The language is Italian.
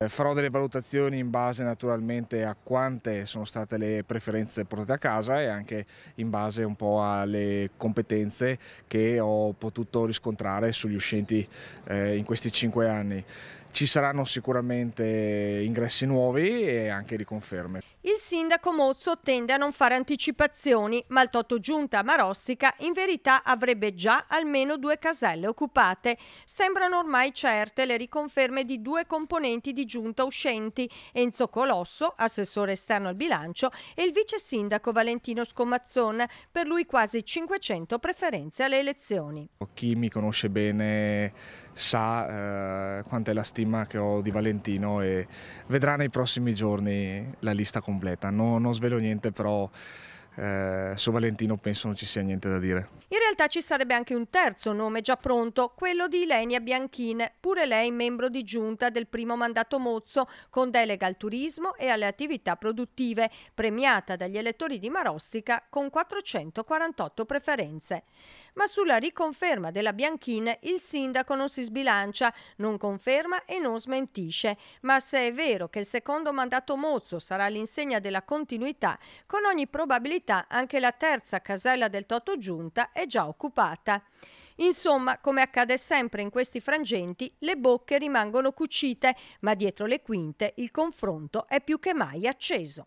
Eh, farò delle valutazioni in base naturalmente a quante sono state le preferenze portate a casa e anche in base un po' alle competenze che ho potuto riscontrare sugli uscenti eh, in questi cinque anni ci saranno sicuramente ingressi nuovi e anche riconferme. Il sindaco Mozzo tende a non fare anticipazioni, ma il Toto Giunta Marostica in verità avrebbe già almeno due caselle occupate. Sembrano ormai certe le riconferme di due componenti di giunta uscenti, Enzo Colosso, assessore esterno al bilancio, e il vice sindaco Valentino Scomazzon, per lui quasi 500 preferenze alle elezioni. Chi mi conosce bene sa eh, quanta la stima che ho di Valentino e vedrà nei prossimi giorni la lista completa. No, non svelo niente, però eh, su Valentino penso non ci sia niente da dire. In realtà ci sarebbe anche un terzo nome già pronto, quello di Ilenia Bianchin, pure lei membro di giunta del primo mandato Mozzo, con delega al turismo e alle attività produttive, premiata dagli elettori di Marostica con 448 preferenze. Ma sulla riconferma della Bianchin il sindaco non si sbilancia, non conferma e non smentisce, ma se è vero che il secondo mandato Mozzo sarà l'insegna della continuità, con ogni probabilità verità anche la terza casella del Toto Giunta è già occupata. Insomma, come accade sempre in questi frangenti, le bocche rimangono cucite, ma dietro le quinte il confronto è più che mai acceso.